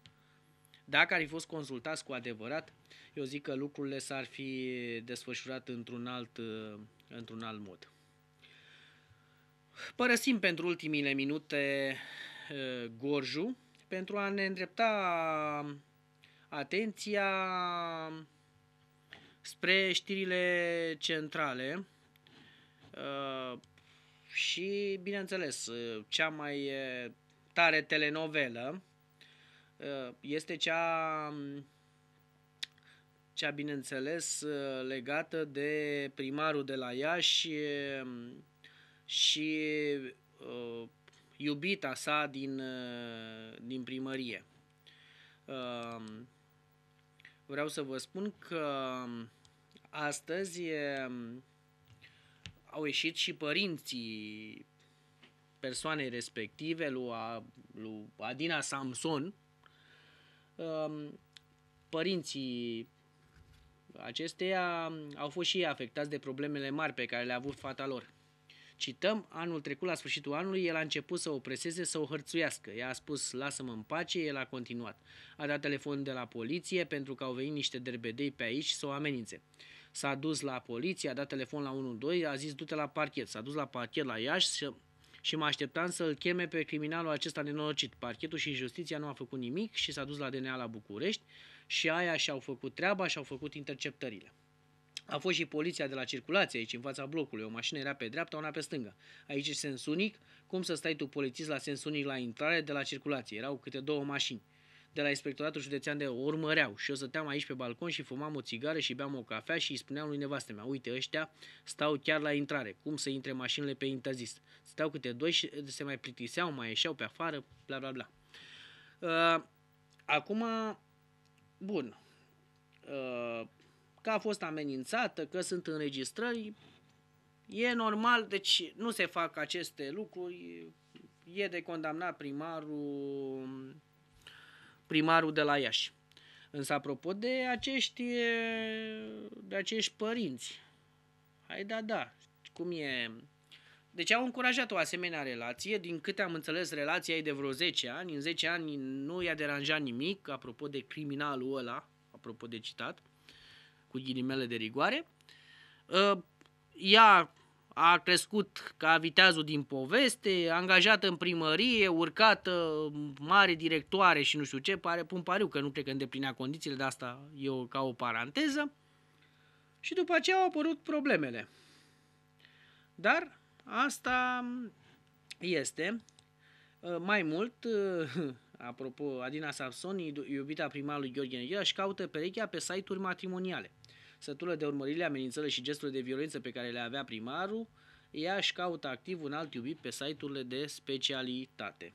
dacă ar fi fost consultați cu adevărat, eu zic că lucrurile s-ar fi desfășurat într-un alt, uh, într-un alt mod. Părăsim pentru ultimile minute uh, Gorju pentru a ne îndrepta atenția spre știrile centrale Uh, și, bineînțeles, uh, cea mai uh, tare telenovelă este cea, um, cea bineînțeles, legată de primarul de la Iași um, și iubita sa din, din primărie. Um, vreau să vă spun că astăzi au ieșit și părinții persoanei respective, lui, a, lui Adina Samson, um, părinții acesteia au fost și ei afectați de problemele mari pe care le-a avut fata lor. Cităm, anul trecut, la sfârșitul anului, el a început să o preseze, să o hărțuiască. Ea a spus, lasă-mă în pace, el a continuat. A dat telefon de la poliție pentru că au venit niște derbedei pe aici să o amenințe s-a dus la poliție, a dat telefon la 112, a zis du-te la parchet. S-a dus la parchet la Iași și, și mă așteptam să-l cheme pe criminalul acesta nenorocit. Parchetul și justiția nu a făcut nimic și s-a dus la DNA la București și aia și-au făcut treaba și-au făcut interceptările. A fost și poliția de la circulație aici, în fața blocului. O mașină era pe dreapta, una pe stânga. Aici e sens unic. Cum să stai tu polițist la sens unic la intrare de la circulație? Erau câte două mașini de la Inspectoratul Județean de urmăreau și eu stăteam aici pe balcon și fumam o țigară și beam o cafea și îi spuneam lui nevastă mea, uite ăștia stau chiar la intrare, cum să intre mașinile pe interzis. Stau câte doi și se mai plictiseau, mai ieșeau pe afară, bla bla bla. Uh, acum, bun, uh, că a fost amenințată, că sunt înregistrări, e normal, deci nu se fac aceste lucruri, e de condamnat primarul primarul de la Iași. Însă, apropo de acești, de acești părinți, hai da, da, cum e... Deci au încurajat o asemenea relație, din câte am înțeles relația e de vreo 10 ani, în 10 ani nu i-a deranjat nimic, apropo de criminalul ăla, apropo de citat, cu ghilimele de rigoare. Ă, ea a crescut ca viteazul din poveste, angajată în primărie, urcată mare directoare și nu știu ce, pare, pun pariu că nu cred că îndeplinea condițiile, de asta eu ca o paranteză. Și după aceea au apărut problemele. Dar asta este. Mai mult, apropo, Adina Sarsoni, iubita primarului Gheorghe Neghira, și caută perechea pe site-uri matrimoniale. Sătulă de urmările, amenințările și gesturile de violență pe care le avea primarul, ea își caută activ un alt iubit pe site-urile de specialitate.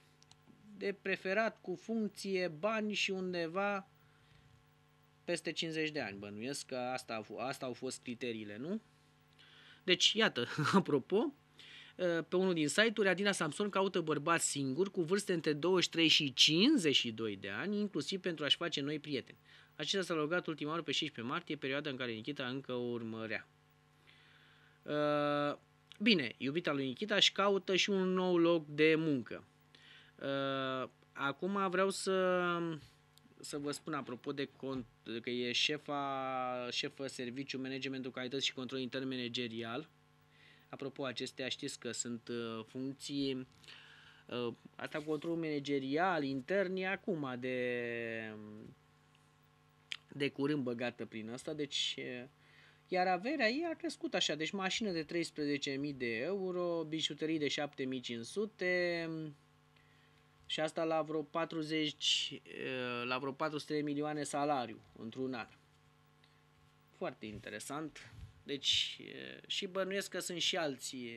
De preferat cu funcție, bani și undeva peste 50 de ani, bănuiesc că asta, asta au fost criteriile, nu? Deci, iată, apropo, ă, pe unul din site-uri, Adina Samson caută bărbați singuri cu vârste între 23 și 52 de ani, inclusiv pentru a-și face noi prieteni. Acesta s-a logat ultima oară pe 16 martie, perioada în care Nikita încă o urmărea. Uh, bine, iubita lui Nikita își caută și un nou loc de muncă. Uh, acum vreau să, să vă spun apropo de cont, că e șefa, șefă serviciu managementul calități și control intern managerial. Apropo, acestea știți că sunt uh, funcții asta controlul managerial intern e acum de de curând băgată prin asta, deci iar averea ei a crescut așa, deci mașină de 13.000 de euro, bijuterii de 7.500 și asta la vreo 40, la vreo 400 milioane salariu într-un an. Foarte interesant. Deci și bănuiesc că sunt și alții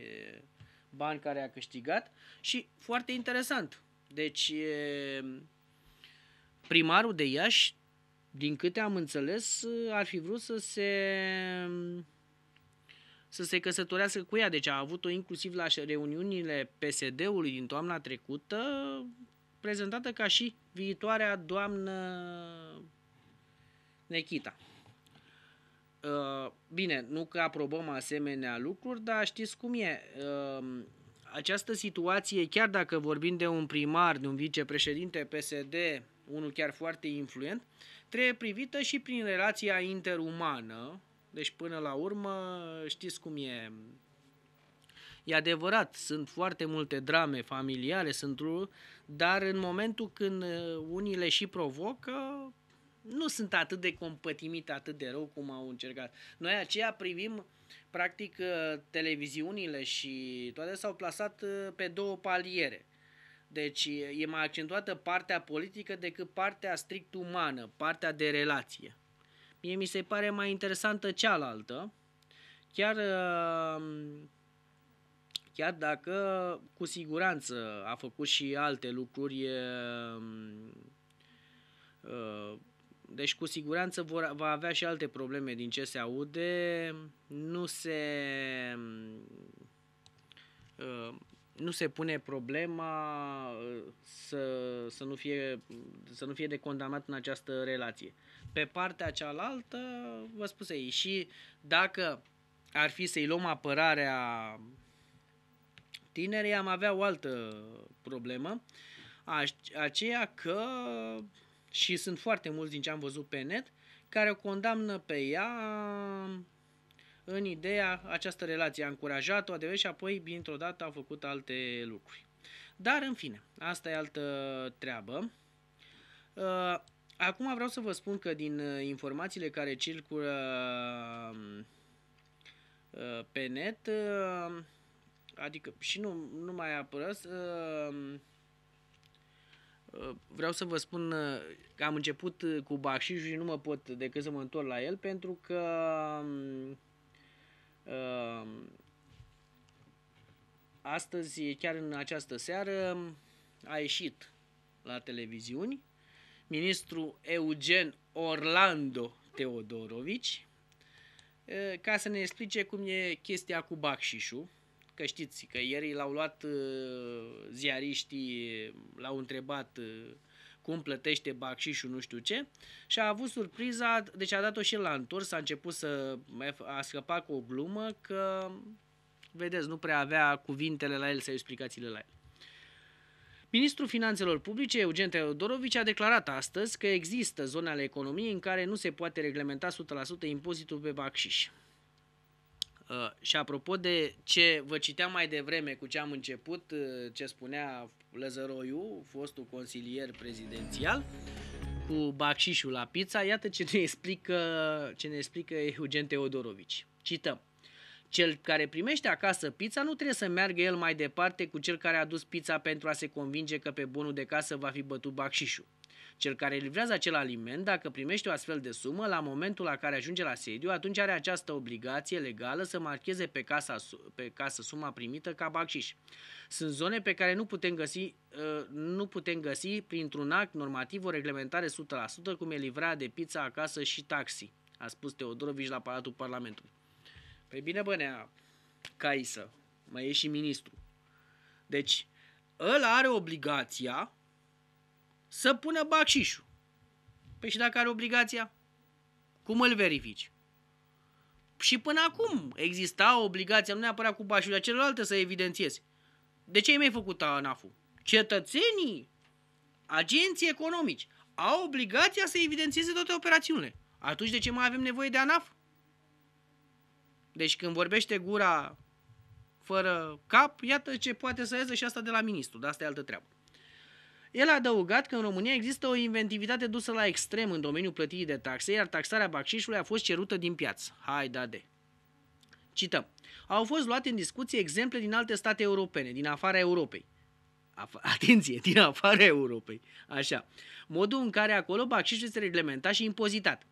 bani care a câștigat și foarte interesant. Deci primarul de Iași din câte am înțeles, ar fi vrut să se să se căsătorească cu ea. Deci a avut-o inclusiv la reuniunile PSD-ului din toamna trecută, prezentată ca și viitoarea doamnă Nechita. Uh, bine, nu că aprobăm asemenea lucruri, dar știți cum e. Uh, această situație, chiar dacă vorbim de un primar, de un vicepreședinte PSD, unul chiar foarte influent, trebuie privită și prin relația interumană. Deci, până la urmă, știți cum e. E adevărat, sunt foarte multe drame familiale, sunt, dar în momentul când uh, unii le și provocă, nu sunt atât de compătimit, atât de rău cum au încercat. Noi aceea privim, practic, uh, televiziunile și toate s-au plasat uh, pe două paliere. Deci e mai accentuată partea politică decât partea strict umană, partea de relație. Mie mi se pare mai interesantă cealaltă, chiar, uh, chiar dacă cu siguranță a făcut și alte lucruri, um, uh, deci cu siguranță vor, va avea și alte probleme din ce se aude, nu se um, uh, nu se pune problema uh, să, să, nu fie, să nu fie de condamnat în această relație. Pe partea cealaltă, vă ei și dacă ar fi să-i luăm apărarea tinerii, am avea o altă problemă, aceea că, și sunt foarte mulți din ce am văzut pe net, care o condamnă pe ea în ideea, această relație a încurajat-o ADV și apoi, dintr-o dată, a făcut alte lucruri. Dar, în fine, asta e altă treabă. Uh, acum vreau să vă spun că din uh, informațiile care circulă um, uh, pe net, adică și nu, nu mai apărăs, vreau să vă spun că am început cu Bacșișul și nu mă pot decât să mă întorc la el pentru că um, Ehm, astăzi, chiar în această seară, a ieșit la televiziuni ministrul Eugen Orlando Teodorovici ca să ne explice cum e chestia cu Bacșișul, că știți că ieri l-au luat ziariștii, l-au întrebat cum plătește și nu știu ce, și a avut surpriza, deci a dat-o și la întors, a început să a scăpa cu o glumă că, vedeți, nu prea avea cuvintele la el sau explicațiile la el. Ministrul Finanțelor Publice, Eugen Teodorovici, a declarat astăzi că există zone ale economiei în care nu se poate reglementa 100% impozitul pe baxiș. Uh, și apropo de ce vă citeam mai devreme cu ce am început, uh, ce spunea Lăzăroiu, fostul consilier prezidențial, cu bacșișul la pizza, iată ce ne explică, ce ne explică Eugen Teodorovici. Cităm. Cel care primește acasă pizza nu trebuie să meargă el mai departe cu cel care a dus pizza pentru a se convinge că pe bunul de casă va fi bătut bacșișul. Cel care livrează acel aliment, dacă primește o astfel de sumă, la momentul la care ajunge la sediu, atunci are această obligație legală să marcheze pe, casa, pe casă suma primită ca bacșiș. Sunt zone pe care nu putem găsi, ă, nu putem găsi printr-un act normativ o reglementare 100%, cum e livrarea de pizza acasă și taxi, a spus Teodorovic la Palatul Parlamentului. Păi bine, bănea, caisă, mai e și ministru. Deci, ăla are obligația să pună bacșișul. Păi și dacă are obligația? Cum îl verifici? Și până acum exista obligația, nu neapărat cu bașul, dar celelalte să evidențiezi. De ce ai mai făcut ANAF-ul? Cetățenii, agenții economici, au obligația să evidențieze toate operațiunile. Atunci de ce mai avem nevoie de ANAF? Deci când vorbește gura fără cap, iată ce poate să iasă și asta de la ministru, dar asta e altă treabă. El a adăugat că în România există o inventivitate dusă la extrem în domeniul plătirii de taxe, iar taxarea bacșișului a fost cerută din piață. Hai, da de! Cităm. Au fost luate în discuție exemple din alte state europene, din afara Europei. Af- atenție, din afara Europei. Așa. Modul în care acolo bacșișul este reglementat și impozitat.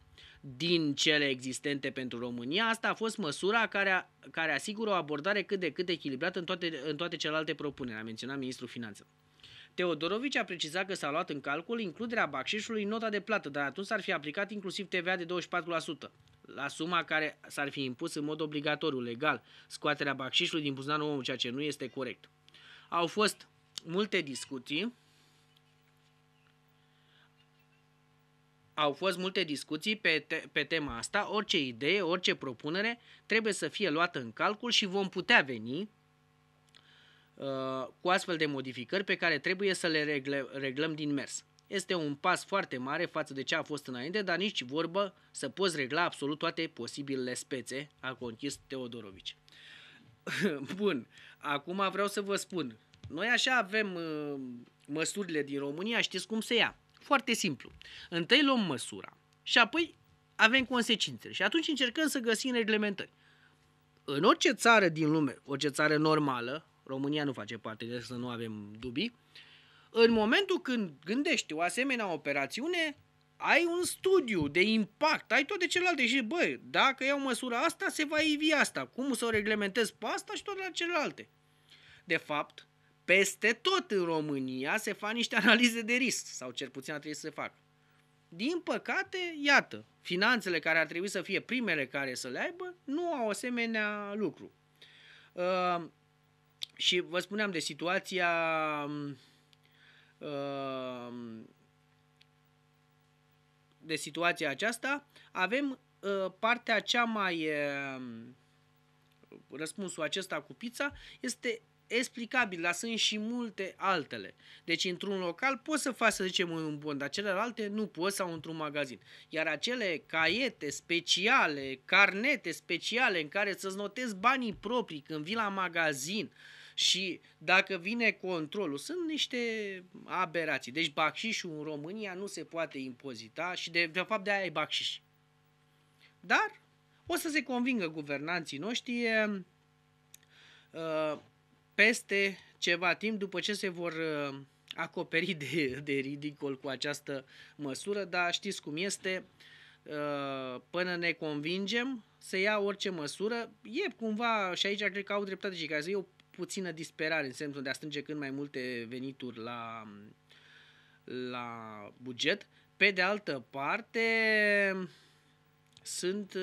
Din cele existente pentru România, asta a fost măsura care, a, care asigură o abordare cât de cât echilibrată în toate, în toate celelalte propuneri, a menționat ministrul finanțelor. Teodorovici a precizat că s-a luat în calcul includerea baxișului în nota de plată, dar atunci s-ar fi aplicat inclusiv TVA de 24% la suma care s-ar fi impus în mod obligatoriu, legal, scoaterea baxișului din buzunarul omului, ceea ce nu este corect. Au fost multe discuții, au fost multe discuții pe, te- pe tema asta, orice idee, orice propunere trebuie să fie luată în calcul și vom putea veni Uh, cu astfel de modificări pe care trebuie să le regle, reglăm din mers. Este un pas foarte mare față de ce a fost înainte, dar nici vorbă să poți regla absolut toate posibilele spețe, a conchis Teodorovici. Bun, acum vreau să vă spun, noi așa avem uh, măsurile din România, știți cum se ia? Foarte simplu. Întâi luăm măsura și apoi avem consecințele și atunci încercăm să găsim reglementări. În orice țară din lume, orice țară normală, România nu face parte, de să nu avem dubii. În momentul când gândești o asemenea operațiune, ai un studiu de impact, ai tot de celelalte și băi, dacă iau măsura asta, se va ivi asta, cum să o reglementez pe asta și tot la celelalte. De fapt, peste tot în România se fac niște analize de risc, sau cel puțin ar trebui să se facă. Din păcate, iată, finanțele care ar trebui să fie primele care să le aibă, nu au asemenea lucru. Ă, și vă spuneam de situația um, um, de situația aceasta, avem uh, partea cea mai um, răspunsul acesta cu pizza este explicabil, dar sunt și multe altele. Deci într-un local poți să faci, să zicem, un bun, dar celelalte nu poți sau într-un magazin. Iar acele caiete speciale, carnete speciale în care să-ți notezi banii proprii când vii la magazin, uh, și dacă vine controlul, sunt niște aberații. Deci baxișul în România nu se poate impozita și de, de fapt de aia e bacșiș. Dar o să se convingă guvernanții noștri ă, peste ceva timp după ce se vor ă, acoperi de, de ridicol cu această măsură, dar știți cum este, ă, până ne convingem să ia orice măsură, e cumva, și aici cred că au dreptate și care să e o puțină disperare în sensul de a strânge cât mai multe venituri la, la buget. Pe de altă parte, sunt,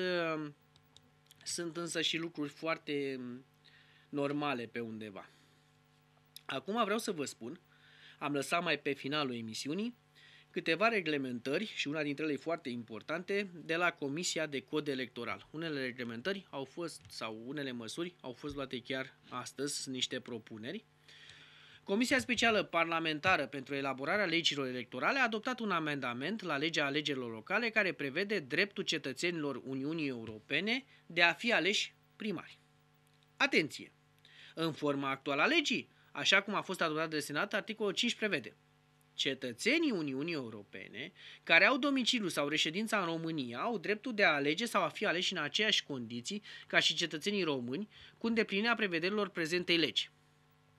sunt însă și lucruri foarte normale pe undeva. Acum vreau să vă spun, am lăsat mai pe finalul emisiunii, câteva reglementări și una dintre ele foarte importante de la Comisia de Cod Electoral. Unele reglementări au fost sau unele măsuri au fost luate chiar astăzi niște propuneri. Comisia Specială Parlamentară pentru elaborarea legilor electorale a adoptat un amendament la legea alegerilor locale care prevede dreptul cetățenilor Uniunii Europene de a fi aleși primari. Atenție! În forma actuală a legii, așa cum a fost adoptat de Senat, articolul 5 prevede – Cetățenii Uniunii Europene, care au domiciliu sau reședința în România, au dreptul de a alege sau a fi aleși în aceeași condiții ca și cetățenii români, cu îndeplinirea prevederilor prezentei legi.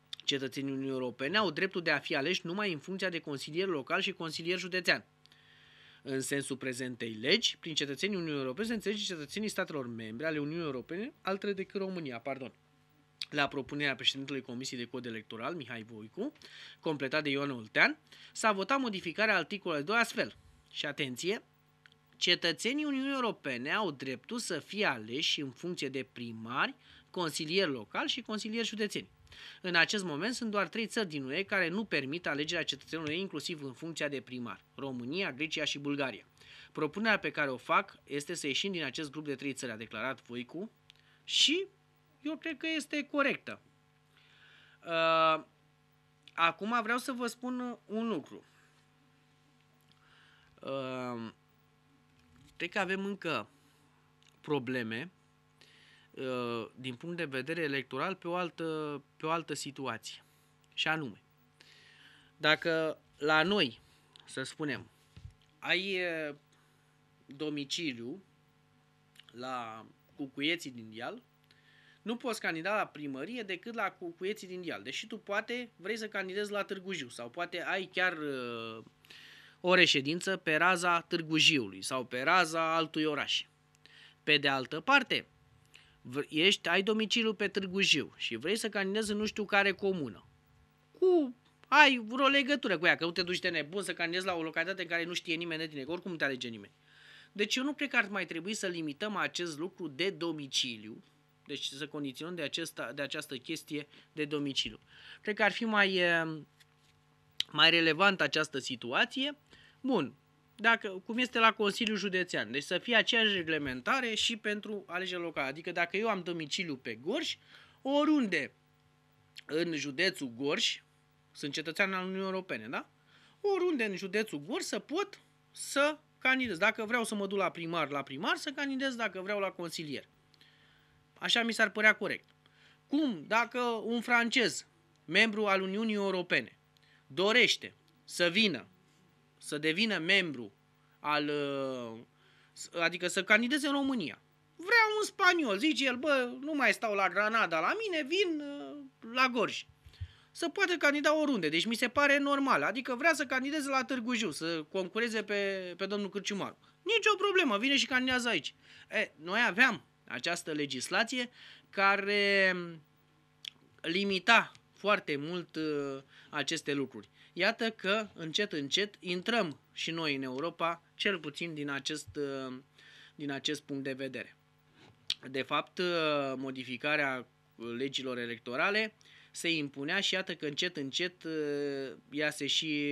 Cetățenii Uniunii Europene au dreptul de a fi aleși numai în funcția de consilier local și consilier județean. În sensul prezentei legi, prin cetățenii Uniunii Europene se înțelege cetățenii statelor membre ale Uniunii Europene, altele decât România, pardon la propunerea președintelui Comisiei de Cod Electoral, Mihai Voicu, completat de Ioan Oltean, s-a votat modificarea articolului 2 astfel. Și atenție, cetățenii Uniunii Europene au dreptul să fie aleși în funcție de primari, consilieri locali și consilieri județeni. În acest moment sunt doar trei țări din UE care nu permit alegerea cetățenilor inclusiv în funcția de primar, România, Grecia și Bulgaria. Propunerea pe care o fac este să ieșim din acest grup de trei țări, a declarat Voicu, și eu cred că este corectă. Uh, acum vreau să vă spun un lucru. Uh, cred că avem încă probleme uh, din punct de vedere electoral pe o altă, pe o altă situație. Și anume, dacă la noi, să spunem, ai uh, domiciliu la cucuieții din deal, nu poți candida la primărie decât la cucuieții din dial. Deși tu poate vrei să candidezi la Târgu Jiu sau poate ai chiar uh, o reședință pe raza Târgu Jiului sau pe raza altui oraș. Pe de altă parte, ești, ai domiciliu pe Târgu Jiu și vrei să candidezi în nu știu care comună. Cu ai vreo legătură cu ea, că nu te duci de nebun să candidezi la o localitate în care nu știe nimeni de tine, că oricum te alege nimeni. Deci eu nu cred că ar mai trebui să limităm acest lucru de domiciliu, deci să condiționăm de, acesta, de această chestie de domiciliu. Cred că ar fi mai, eh, mai relevant această situație. Bun, dacă, cum este la Consiliul Județean. Deci să fie aceeași reglementare și pentru alegeri locale. Adică dacă eu am domiciliu pe Gorj, oriunde în județul Gorj, sunt cetățean al Uniunii Europene, da? Oriunde în județul Gorj să pot să candidez. Dacă vreau să mă duc la primar, la primar să candidez, dacă vreau la consilier. Așa mi s-ar părea corect. Cum dacă un francez, membru al Uniunii Europene, dorește să vină, să devină membru al, uh, adică să candideze în România. Vrea un spaniol, zice el, bă, nu mai stau la Granada, la mine vin uh, la Gorj. Să poate candida oriunde, deci mi se pare normal. Adică vrea să candideze la Târgu Jiu, să concureze pe, pe domnul Cârciumaru. Nici o problemă, vine și candidează aici. E, noi aveam această legislație care limita foarte mult uh, aceste lucruri. Iată că încet, încet intrăm și noi în Europa, cel puțin din acest, uh, din acest punct de vedere. De fapt, uh, modificarea legilor electorale se impunea și iată că încet, încet ea se și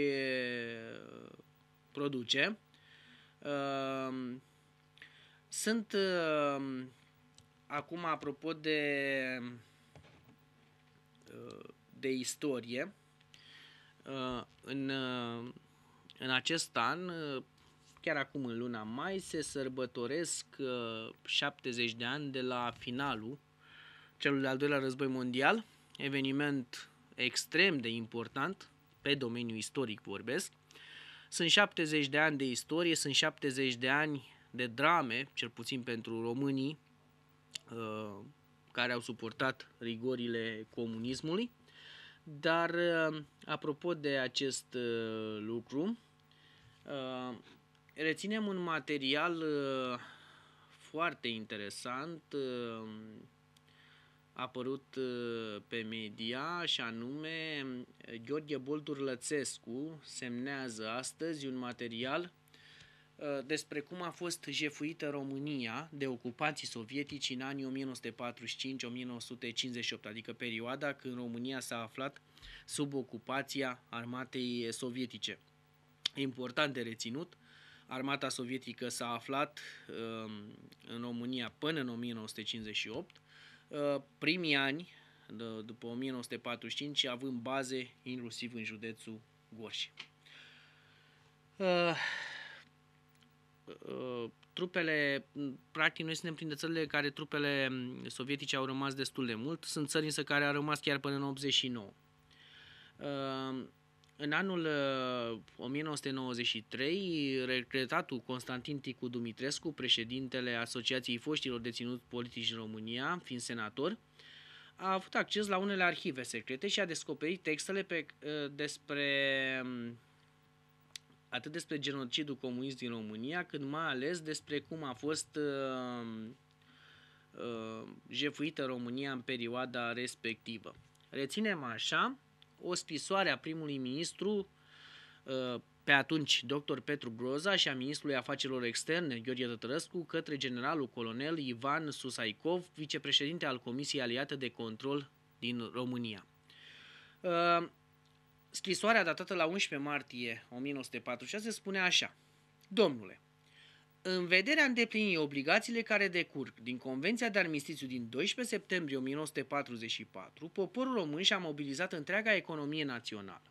produce. Sunt Acum, apropo de, de istorie, în, în acest an, chiar acum în luna mai, se sărbătoresc 70 de ani de la finalul celui de-al doilea război mondial, eveniment extrem de important, pe domeniul istoric vorbesc. Sunt 70 de ani de istorie, sunt 70 de ani de drame, cel puțin pentru românii, Uh, care au suportat rigorile comunismului. Dar, uh, apropo de acest uh, lucru, reținem un material foarte interesant apărut pe media și anume Gheorghe Boltur Lățescu semnează astăzi un material Uh, despre cum a fost jefuită România de ocupații sovietici în anii 1945-1958, adică perioada când România s-a aflat sub ocupația armatei sovietice. Important de reținut, armata sovietică s-a aflat um, în România până în 1958, uh, primii ani după 1945, având baze inclusiv în județul Gorj. Uh, Uh, trupele, practic noi suntem printre țările care trupele sovietice au rămas destul de mult, sunt țări însă care au rămas chiar până în 89. Uh, în anul 1993, uh, recretatul Constantin Ticu Dumitrescu, președintele Asociației Foștilor Deținuți Politici în România, fiind senator, a avut acces la unele arhive secrete și a descoperit textele pe, despre atât despre genocidul comunist din România, cât mai ales despre cum a fost uh, uh, jefuită România în perioada respectivă. Reținem așa o scrisoare a primului ministru uh, pe atunci dr. Petru Broza și a ministrului afacerilor externe Gheorghe Tătărescu către generalul colonel Ivan Susaikov, vicepreședinte al Comisiei Aliate de Control din România. Uh, Scrisoarea datată la 11 martie 1946 spune așa. Domnule, în vederea îndeplinirii obligațiile care decurg din Convenția de Armistițiu din 12 septembrie 1944, poporul român și-a mobilizat întreaga economie națională.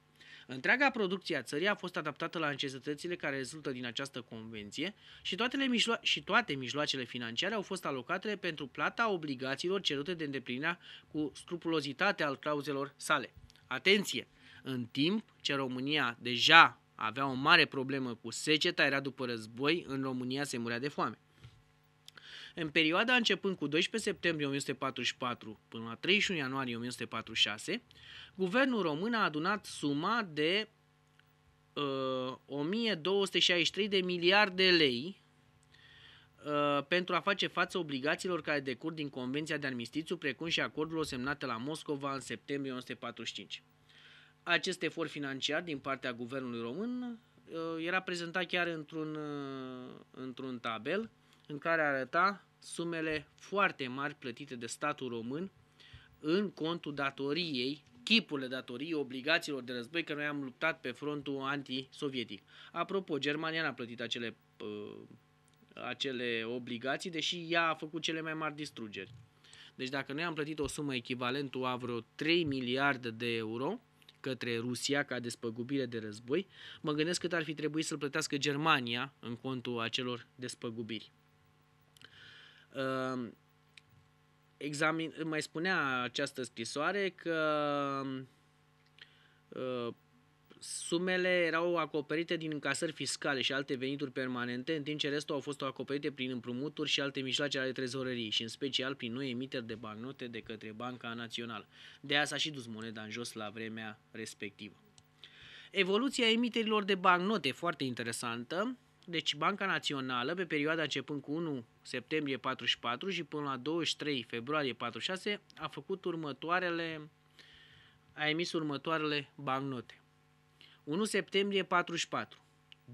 Întreaga producție a țării a fost adaptată la necesitățile care rezultă din această convenție și toate, mijlo- și toate mijloacele financiare au fost alocate pentru plata obligațiilor cerute de îndeplinirea cu scrupulozitate al clauzelor sale. Atenție! În timp ce România deja avea o mare problemă cu seceta, era după război, în România se murea de foame. În perioada începând cu 12 septembrie 1944 până la 31 ianuarie 1946, guvernul român a adunat suma de uh, 1263 de miliarde lei uh, pentru a face față obligațiilor care decur din Convenția de Armistițiu, precum și acordurilor semnate la Moscova în septembrie 1945. Acest efort financiar din partea guvernului român uh, era prezentat chiar într-un, uh, într-un tabel în care arăta sumele foarte mari plătite de statul român în contul datoriei, chipurile datoriei, obligațiilor de război, că noi am luptat pe frontul antisovietic. Apropo, Germania n-a plătit acele, uh, acele obligații, deși ea a făcut cele mai mari distrugeri. Deci dacă noi am plătit o sumă echivalentă a vreo 3 miliarde de euro, către Rusia ca despăgubire de război, mă gândesc cât ar fi trebuit să-l plătească Germania în contul acelor despăgubiri. Ehm, examin, mai spunea această scrisoare că ehm, sumele erau acoperite din încasări fiscale și alte venituri permanente, în timp ce restul au fost acoperite prin împrumuturi și alte mijloace ale trezorării și în special prin noi emiteri de bancnote de către Banca Națională. De aia s-a și dus moneda în jos la vremea respectivă. Evoluția emiterilor de bancnote, foarte interesantă, deci Banca Națională, pe perioada începând cu 1 septembrie 44 și până la 23 februarie 46, a făcut următoarele, a emis următoarele bancnote. 1 septembrie 44,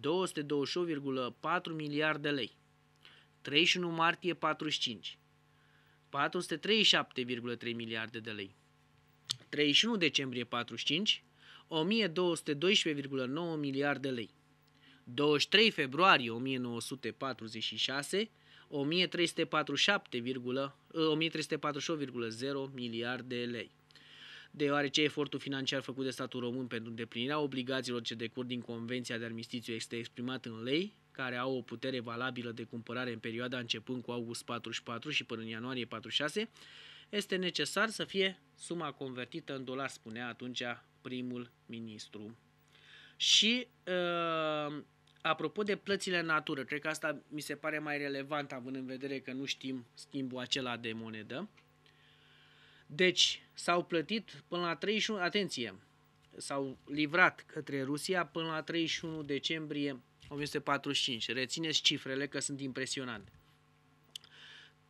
228,4 miliarde lei. 31 martie 45, 437,3 miliarde de lei. 31 decembrie 45, 1212,9 miliarde lei. 23 februarie 1946, 1347,0 miliarde lei deoarece efortul financiar făcut de statul român pentru îndeplinirea obligațiilor ce decur din Convenția de Armistițiu este exprimat în lei, care au o putere valabilă de cumpărare în perioada începând cu august 44 și până în ianuarie 46, este necesar să fie suma convertită în dolar, spunea atunci primul ministru. Și uh, apropo de plățile în natură, cred că asta mi se pare mai relevant având în vedere că nu știm schimbul acela de monedă, uh, deci s-au plătit până la 31, atenție, s-au livrat către Rusia până la 31 decembrie 1945. Rețineți cifrele că sunt impresionante.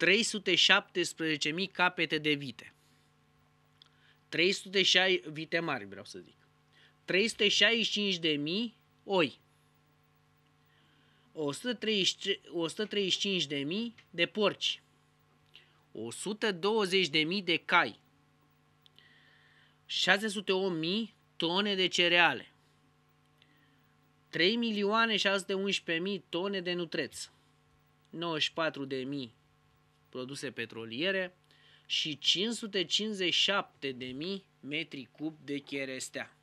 317.000 capete de vite. 306 vite mari, vreau să zic. 365.000 oi. 135.000 de porci. 120.000 de cai, 608.000 tone de cereale, 3.611.000 tone de nutreț, 94.000 produse petroliere și 557.000 metri cub de cherestea.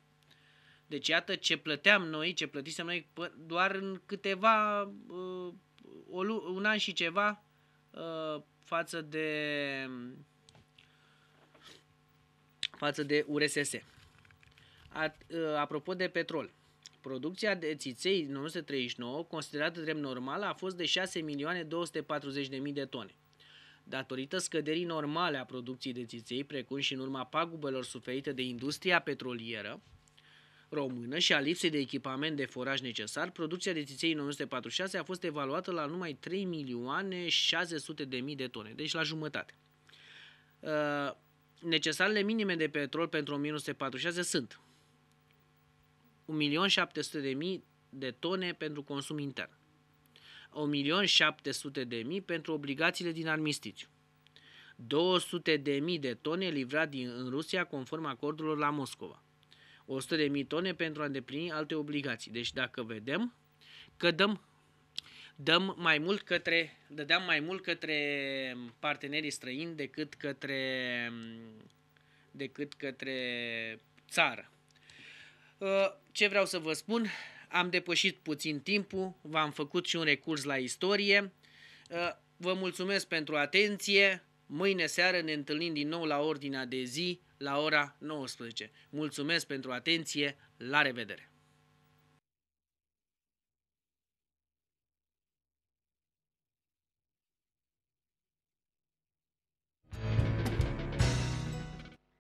Deci iată ce plăteam noi, ce plătisem noi doar în câteva, uh, un an și ceva uh, față de față de URSS. A, ă, apropo de petrol, producția de țiței din 1939, considerată drept normală, a fost de 6.240.000 de tone. Datorită scăderii normale a producției de țiței, precum și în urma pagubelor suferite de industria petrolieră, română și a lipsei de echipament de foraj necesar, producția de țiței în 1946 a fost evaluată la numai 3 milioane 600 de mii de tone, deci la jumătate. Uh, necesarele minime de petrol pentru 1946 sunt 1.700.000 de tone pentru consum intern, 1.700.000 pentru obligațiile din armistițiu, 200.000 de tone livrat din, în Rusia conform acordurilor la Moscova, 100.000 tone pentru a îndeplini alte obligații. Deci dacă vedem că dăm, dăm mai mult către, dădeam mai mult către partenerii străini decât către, decât către țară. Uh, ce vreau să vă spun? Am depășit puțin timpul, v-am făcut și un recurs la istorie. Uh, vă mulțumesc pentru atenție. Mâine seară ne întâlnim din nou la ordinea de zi la ora 19. Mulțumesc pentru atenție, la revedere!